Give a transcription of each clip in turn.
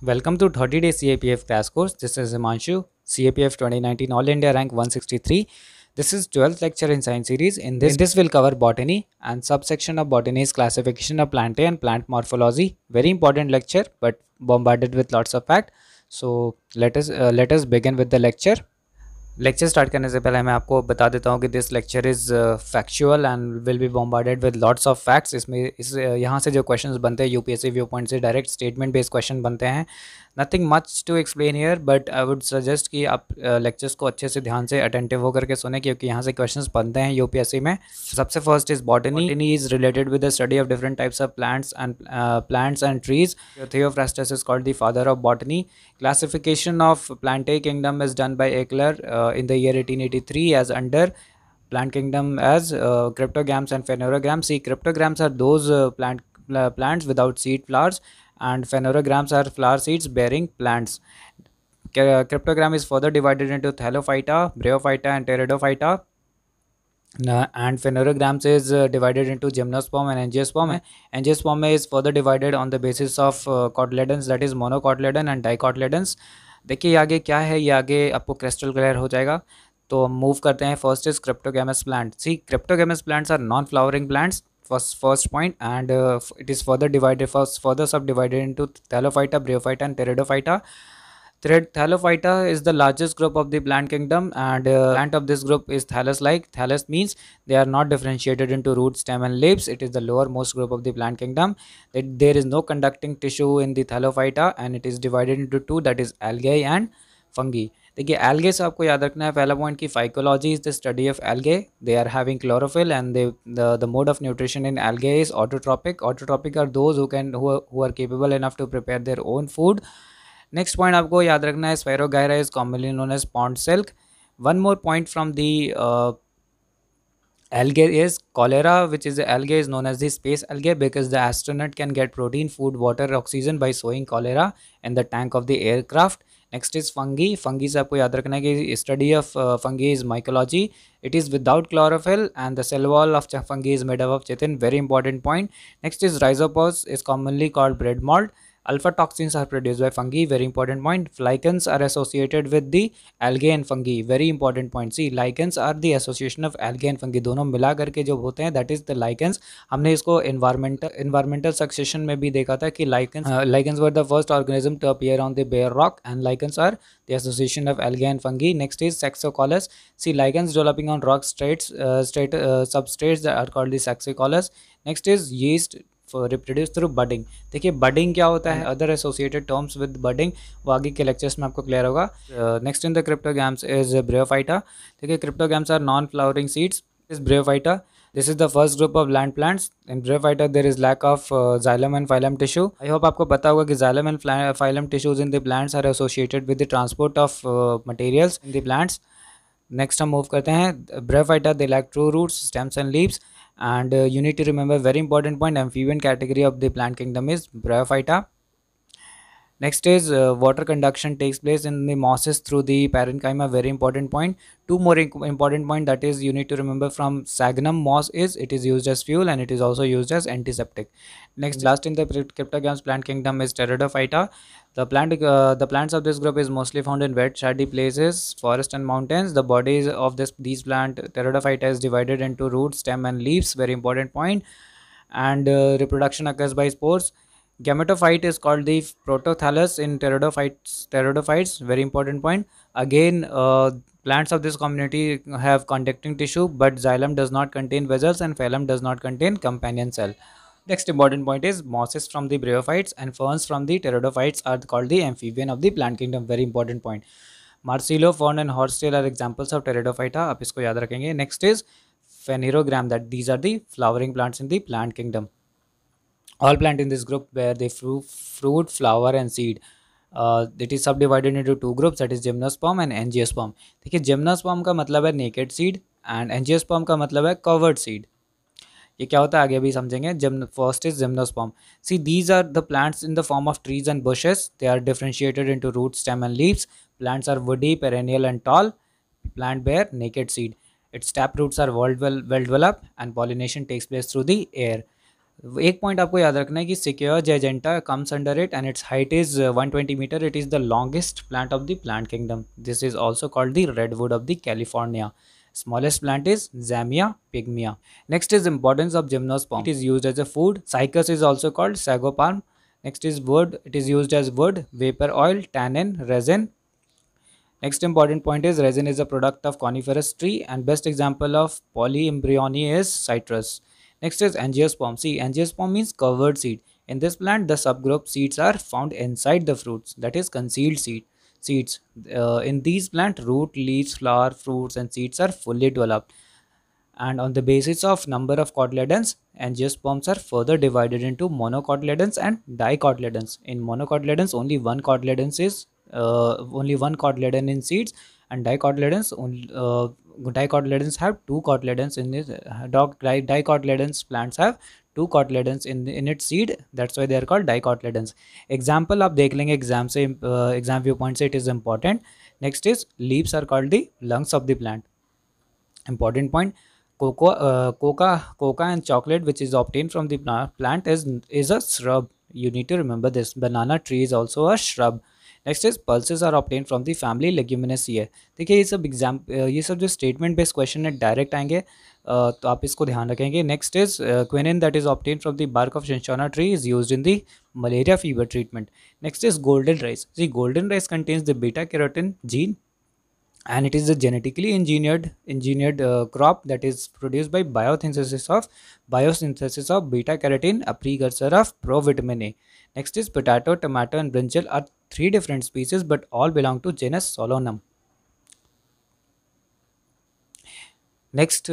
Welcome to 30 day CAPF crash course. This is Himanshu, CAPF 2019 All India rank 163. This is 12th lecture in science series. In this, in this will cover botany and subsection of botany is classification of plantae and plant morphology. Very important lecture but bombarded with lots of fact. So let us uh, let us begin with the lecture. Lecture start करने से पहले मैं आपको बता देता हूँ कि this lecture is factual and will be bombarded with lots of facts इसमें इस uh, यहाँ से जो क्वेश्चन बनते हैं यूपीएससी व्यू पॉइंट से डायरेक्ट स्टेटमेंट बेस्ड क्वेश्चन बनते हैं nothing much to explain here but I would suggest कि आप लेक्चर्स uh, को अच्छे से ध्यान से अटेंटिव होकर के सुने क्योंकि यहाँ से क्वेश्चन बनते हैं सी में सबसे first is botany botany is related with the study of different types of plants and plants and trees Theophrastus is called the father of botany classification of plantae kingdom is done by Eichler Uh, in the year 1883 as under plant kingdom as uh, cryptograms and phanerograms. See, cryptograms are those uh, plant plants without seed flowers and phanerograms are flower seeds bearing plants. Cryptogram is further divided into thallophyta, Bryophyta and Pteridophyta. and phanerograms is divided into gymnosperm and angiosperm. Angiosperm is further divided on the basis of uh, cotyledons that is monocotyledon and dicotyledons. देखिए आगे क्या है ये आगे आपको crystal clear हो जाएगा तो हम मूव करते हैं first is cryptogamous plant see cryptogamous plants are non flowering plants first first point and it is further divided first further sub divided to thallophyta bryophyta and pteridophyta Thread Thalophyta is the largest group of the plant kingdom and uh, plant of this group is thallus-like. Thallus means they are not differentiated into root, stem and leaves. It is the lowermost group of the plant kingdom. It, there is no conducting tissue in the Thalophyta and it is divided into two that is algae and fungi. देखिए algae से आपको याद रखना है पहला point की phycology is the study of algae they are having chlorophyll and they the mode of nutrition in algae is autotrophic autotrophic are those who can who are capable enough to prepare their own food next point आपको याद रखना है spirogyra is commonly known as pond silk one more point from the algae is chlorella which is एलगे is known as the space algae because the astronaut can get protein food water oxygen by sowing chlorella in the tank of the aircraft next is fungi fungi से आपको याद रखना है कि study of fungi is mycology it is without chlorophyll and the cell wall of fungi is made up of chitin very important point next is rhizopus is commonly called bread mould alpha toxins are produced bye fungi very important point Lichens are associated with the algae and fungi very important point see lichens are the association of algae and fungi दोनों मिला करके जो होते हैं that is the lichens हमने इसको environmental environmental succession में भी देखा था कि lichens lichens were the first organism to appear on the bare rock and lichens are the association of algae and fungi next is saxicolous see lichens developing on rock straits strait substrates are called the saxicolous next is yeast reproduce through budding देखिए budding क्या होता है other associated terms with budding वो आगे के lectures में आपको clear होगा next in the cryptogams is ब्रियोफाइटा देखिए cryptogams are non flowering seeds is bryophyta this is the first group of land plants in bryophyta there is lack of xylem and phloem tissue I hope आपको पता होगा कि xylem and phloem tissues in the plants are associated with the transport of materials in the plants next हम move करते हैं bryophyta they lack true roots stems and leaves and uh, you need to remember very important point amphibian category of the plant kingdom is bryophyta Next is uh, water conduction takes place in the mosses through the parenchyma. Very important point. Two more important point that is you need to remember from Sagnum moss is it is used as fuel and it is also used as antiseptic. Next, last in the cryptogams plant kingdom is Pteridophyta. The plant uh, the plants of this group is mostly found in wet, shady places, forest and mountains. The bodies of this these plant Pteridophyta is divided into root, stem, and leaves. Very important point. And uh, reproduction occurs by spores gametophyte is called the protothallus in pteridophytes pteridophytes very important point again uh, plants of this community have conducting tissue but xylem does not contain vessels and phylum does not contain companion cell next important point is mosses from the bryophytes and ferns from the pteridophytes are called the amphibian of the plant kingdom very important point marsilo fern and horsetail are examples of pteridophyta आप इसको याद रखेंगे Next is फेनेरोग्राम that these are the flowering plants in the plant kingdom all plant in this group bear the fruit flower and seed it uh, is subdivided into two groups that is gymnosperm and angiosperm देखिए gymnosperm का मतलब naked seed and angiosperm का मतलब covered seed ये क्या होता है आगे अभी समझेंगे gym first is gymnosperm see these are the plants in the form of trees and bushes they are differentiated into and stem and leaves plants are woody perennial plant bear naked seed. Its tap roots are well developed and pollination takes place through the air. एक point आपको याद रखना है कि sequoia gigantea comes under it and its height is 120 metre it is the longest plant of the plant kingdom this is also called the redwood of the California smallest plant is zamia pygmaea next is importance of gymnosperm it is use as a food cycas is also called sago next is wood it is use as wood paper oil tan tannin resin next important point is resin is a product of coniferous tree and best example of polyembryony is citrus Next is angiosperm See, Angiosperm means covered seed. In this plant, the subgroup seeds are found inside the fruits, that is concealed seed. Seeds. Uh, in these plant, root, leaves, flower, fruits and seeds are fully developed. And on the basis of number of cotyledons, angiosperms are further divided into monocotyledons and dicotyledons. In monocotyledons, only one cotyledon is uh, only one cotyledon in seeds, and dicotyledons only uh, dicotyledons have two cotyledons in this uh, dog dicotyledons plants have two cotyledons in in its seed that's why they are called dicotyledons example of देख लेंगे exam से uh, exam viewpoint it is important next is leaves are called the lungs of the plant important point cocoa uh, coca coca and chocolate which is obtained from the plant is is a shrub you need to remember this banana tree is also a shrub uh, next is pulses are obtain from the family leguminosae देखिए ये सब exam ये सब जो statement based question है direct आएंगे तो आप इसको ध्यान रखेंगे next is quinine that is obtain from the bark of cinchona tree is use in the malaria fever treatment next is golden rice जी golden rice contains the beta carotene gene and it is a genetically engineered engineered uh, crop that is produced by biosynthesis of biosynthesis of beta carotene a precursor of provitamin a next is potato tomato and brinjal are three different species but all belong to genus Solanum. Next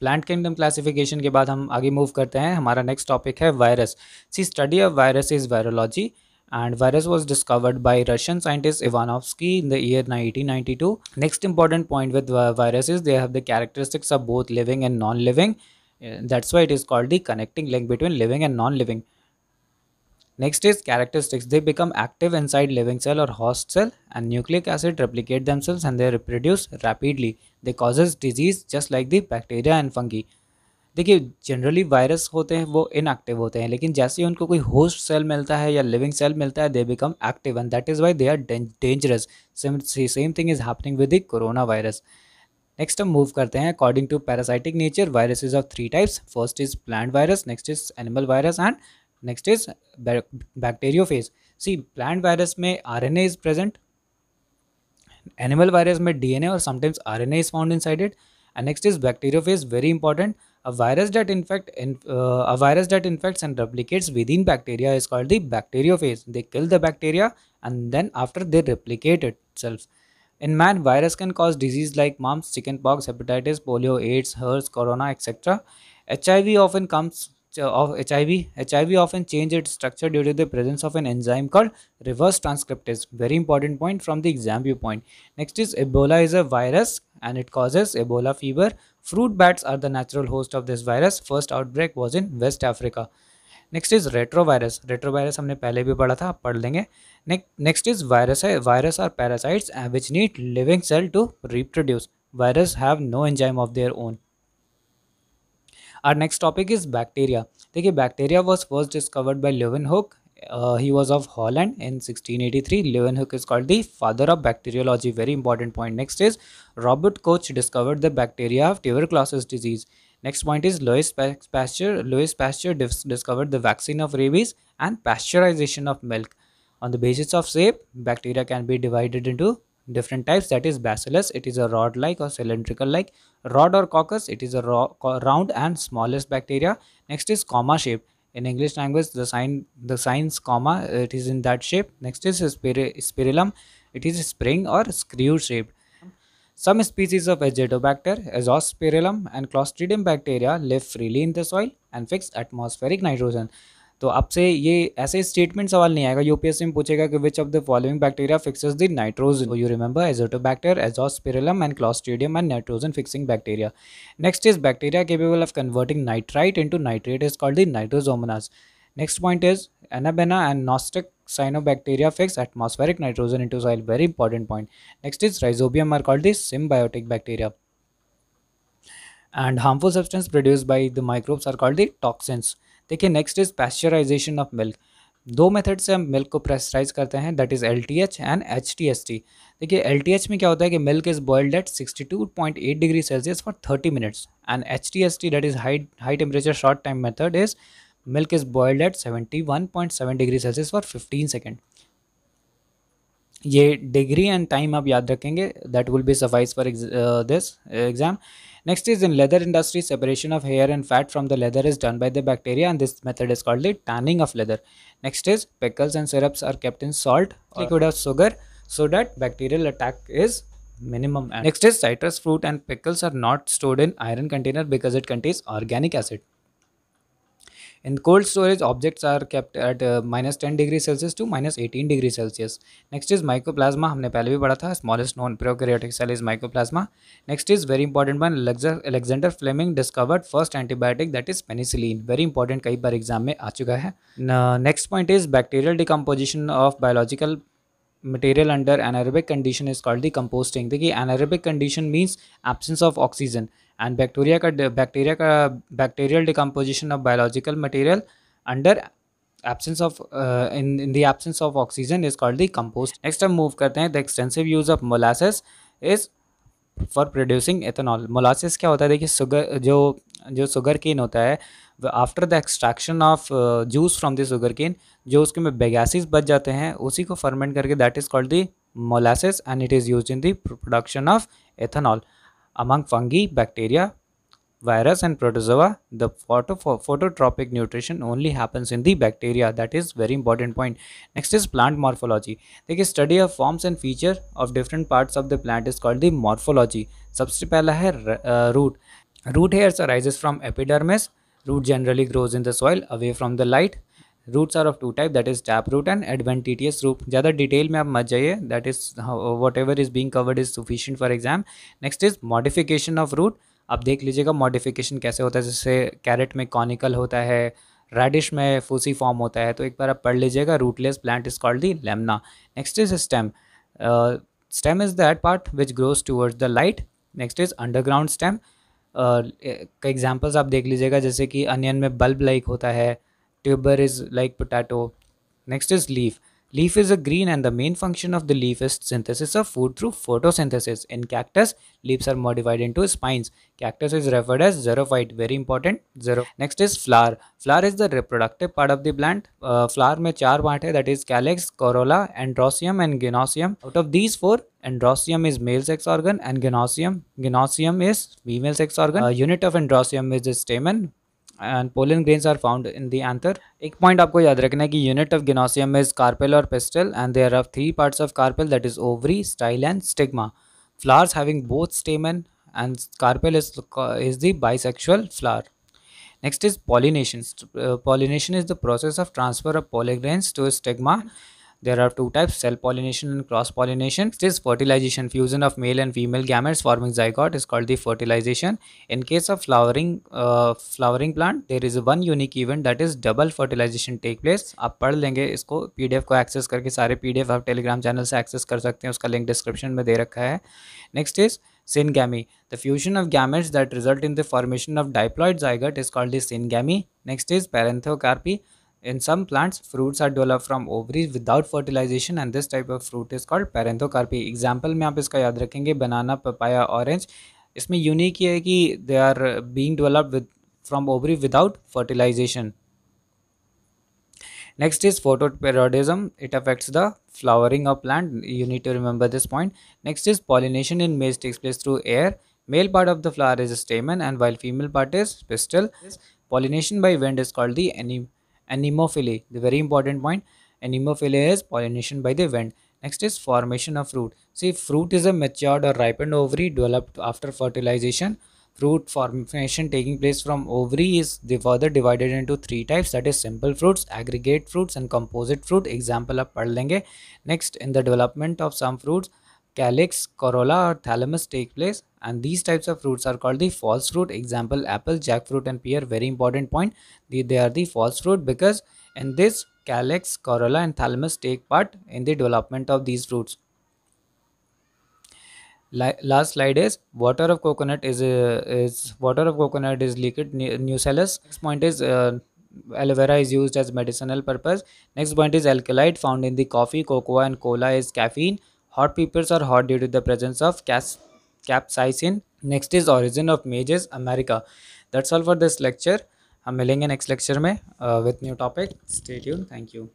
plant kingdom classification के बाद हम आगे move करते हैं हमारा next topic है virus see study of virus is virology and virus was discovered by Russian scientist Ivanovsky in the year 1892 next important point with virus is they have the characteristics of both living and non living that's why it is called the connecting link between living and non living Next is characteristics. They become active inside living cell or host cell and nucleic acid replicate themselves and they reproduce rapidly. They causes disease just like the bacteria and fungi. देखिए generally virus होते हैं वो inactive होते हैं लेकिन जैसे ही उनको कोई होस्ट सेल मिलता है या लिविंग सेल मिलता है they become active and that is why they are dangerous same thing is happening with the corona virus next हम मूव करते हैं according to parasitic nature viruses of three types first is plant virus next is animal virus and Next is bacteriophage. See, plant virus में RNA is present. Animal virus में DNA or sometimes RNA is found inside it. And next is bacteriophage, very important. Uh, a virus that infects and replicates within bacteria is called the bacteriophage. They kill the bacteria and then after they replicate itself. In man, virus can cause disease like mumps, chickenpox, hepatitis, polio, AIDS, herpes, corona, etc. HIV often comes of HIV. HIV often change its structure due to the presence of an enzyme called reverse transcriptase. Very important point from the exam viewpoint. Next is Ebola is a virus and it causes Ebola fever. Fruit bats are the natural host of this virus. First outbreak was in West Africa. Next is retrovirus. Retrovirus, हमने पहले भी पढ़ा था पढ़ लेंगे Next is virus. है virus are parasites which need living cell to reproduce virus have no enzyme of their our next topic is bacteria देखिए bacteria was first discovered by Leeuwenhoek uh, he was of Holland in 1683. Leeuwenhoek is called the father of bacteriology. Very important point. Next is Robert Koch discovered the bacteria of tuberculosis disease. Next point is Louis Pasteur. Louis Pasteur discovered the vaccine of rabies and pasteurization of milk. On the basis of shape, bacteria can be divided into different types that is bacillus it is a rod like or cylindrical like rod or coccus it is a round and smallest bacteria next is comma shape in english language the sign the signs comma it is in that shape next is spirillum it is spring or screw shaped some species of Azotobacter, Azospirillum and Clostridium bacteria live freely in the soil and fix atmospheric nitrogen. तो आपसे ये ऐसे statement सवाल नहीं आएगा UPSC में पूछेगा कि which of the following bacteria fixes the nitrogen you remember azotobacter azospirillum and clostridium and nitrogen fixing bacteria next is bacteria capable of converting nitrite into nitrate is called the nitrosomonas next point is anabaena and nostoc cyanobacteria fix atmospheric nitrogen into soil very important point next is rhizobium are called the biotic bacteria and harmful substance produce by the microbes are called the toxins देखिए next is pasteurization of milk दो method से हम milk को pasteurise करते हैं that is L T H and H T S T देखिए L T H में क्या होता है कि milk is boiled at sixty two point eight degree Celsius for thirty minutes and H T S T that is high high temperature short time method is milk is boiled at seventy one point seven degree Celsius for fifteen second ये degree and time आप याद रखेंगे that will be suffice for this exam Next is in leather industry, separation of hair and fat from the leather is done by the bacteria and this method is called the tanning of leather. Next is pickles and syrups are kept in salt, liquid or sugar so that bacterial attack is minimum. And next is citrus fruit and pickles are not stored in iron container because it contains organic acid. In cold storage objects are kept at minus ten degree Celsius to minus eighteen degree Celsius next is mycoplasma हमने पहले भी पढ़ा था smallest non prokaryotic cell is mycoplasma next is very important one Alexander Fleming discovered first antibiotic that is penicillin very important कई बार exam में आ चुका है next point is bacterial decomposition of biological material under anaerobic condition is called the composting देखिए anaerobic condition means absence of oxygen and bacteria का bacteria का bacterial decomposition of biological material under absence of in in absence of oxygen is called is called the हम move करते हैं the extensive use of molasses is for producing ethanol molasses क्या होता है देखिए sugar जो जो सुगर केन होता है after the extraction of juice from the sugar cane जो उसके में बेगैसिस बच जाते हैं उसी को फर्मेंट करके that is called the molasses and it is use in the production of ethanol Among fungi, bacteria, virus and protozoa, the photo phototropic nutrition only happens in the bacteria. That is very important point. Next is plant morphology. The study of forms and feature of different parts of the plant is called the morphology. सबसे पहला है root. Root hairs arises from epidermis. Root generally grows in the soil away from the light. Roots are of two type that is tap root and adventitious root ज़्यादा detail में आप मत जाइए that is whatever is being covered is sufficient for exam next is modification of root आप देख लीजिएगा modification कैसे होता है जैसे कैरेट में कॉनिकल होता है रेडिश में फूसी फॉर्म होता है तो एक बार आप पढ़ लीजिएगा rootless plant is called the lemna next is stem stem is that part which grows towards the light next is underground stem examples आप देख लीजिएगा जैसे कि अनियन में बल्ब लाइक होता है tuber is like potato. Next is leaf. Leaf is a green and the main function of the leaf is synthesis of food through photosynthesis. In cactus, leaves are modified into spines. Cactus is referred as xerophyte. Very important. Zero. Next is flower. Flower is the reproductive part of the plant. Uh, flower may char part that is calyx, corolla, androsium and gynosium. Out of these four, androsium is male sex organ and gynosium. Gynosium is female sex organ. Uh, unit of androsium is the stamen. And pollen grains are found in the anther एक point आपको याद रखना है कि unit of gynoecium is carpel और pistil and there are three parts of carpel that is ovary style and stigma flowers having both stamen and carpel is, is the bisexual flower. Next is pollination. Uh, pollination is the process of transfer of pollen grains to a stigma There are two types, cell pollination and cross-pollination. This fertilization fusion of male and female gametes forming zygote is called the fertilization. In case of flowering uh, flowering plant, there is one unique event that is double fertilization take place. aap pad lenge isko pdf ko access karke sare pdf aap telegram channel se access kar sakte hain uska link description mein de rakha hai next is syngamy. The fusion of gametes that result in the formation of diploid zygote is called the syngamy. Next is parenthocarpy. In some plants, fruits are developed from ovaries without fertilization and this type of fruit is called parthenocarpy example में आप इसका याद रखेंगे banana papaya orange इसमें unique ये है कि they are being developed with from ovary without fertilization next is photoperiodism it affects the flowering of plant you need to remember this point next is pollination in maize takes place through air male part of the flower is stamen and while female part is pistil pollination by wind is called the anemone Anemophily, the very important point. Anemophily is pollination by the wind. Next is formation of fruit. See, fruit is a matured or ripened ovary developed after fertilization. Fruit formation taking place from ovary is further divided into three types that is simple fruits, aggregate fruits and composite fruit. Example up lenge. Next, in the development of some fruits, calyx, corolla or thalamus take place and these types of fruits are called the false fruit example apple jackfruit and pear very important point they, they are the false fruit because in this calyx corolla and thalamus take part in the development of these fruits La last slide is water of coconut is uh, is water of coconut is liquid cells. next point is uh, aloe vera is used as medicinal purpose next point is alkaloid found in the coffee cocoa and cola is caffeine hot peppers are hot due to the presence of cas capsaicin next is origin of maize America that's all for this lecture हम मिलेंगे next lecture में with new topic state you thank you